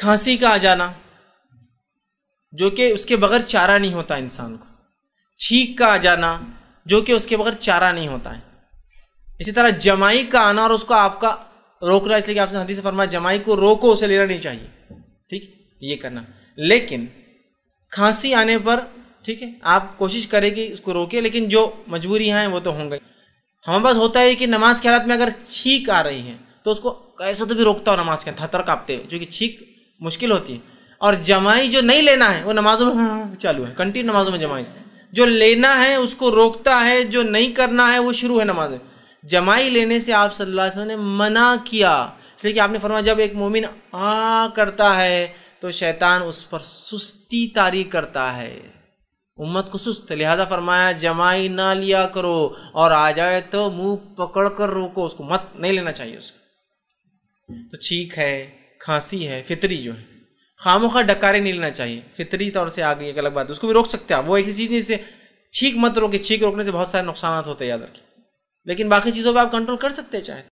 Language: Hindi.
खांसी का आ जाना जो कि उसके बगैर चारा नहीं होता इंसान को छींक का आ जाना जो कि उसके बगैर चारा नहीं होता है इसी तरह जमाई का आना और उसको आपका रोकना इसलिए कि आपसे हदीस फरमाया जमाई को रोको उसे लेना नहीं चाहिए ठीक ये करना लेकिन खांसी आने पर ठीक है आप कोशिश करें कि उसको रोके लेकिन जो मजबूरियाँ हैं वो तो होंगे हमारे पास होता है कि नमाज के हालत में अगर छींक आ रही है तो उसको कैसे तो भी रोकता हो नमाज के थतर कापते हुए क्योंकि छींक मुश्किल होती है और जमाई जो नहीं लेना है वो नमाजों में चालू है कंटिन्यू नमाजों में जमाई जो लेना है उसको रोकता है जो नहीं करना है वो शुरू है नमाज जमाई लेने से आप सल्लल्लाहु अलैहि वसल्लम ने मना किया इसलिए कि आपने फरमाया जब एक मोमिन आ करता है तो शैतान उस पर सुस्ती तारी करता है उम्मत को सुस्त लिहाजा फरमाया जमाई ना लिया करो और आ जाए तो मुंह पकड़ कर रोको उसको मत नहीं लेना चाहिए उसको तो ठीक है खांसी है फितरी जो है खामोखा डकारे नहीं लेना चाहिए फितरी तौर से आ गई एक अलग बात उसको भी रोक सकते हैं वो एक चीज़ नहीं से छींक मत रोके छींक रोकने से बहुत सारे नुकसान होते हैं याद रखिए लेकिन बाकी चीज़ों पर आप कंट्रोल कर सकते हैं चाहे तो।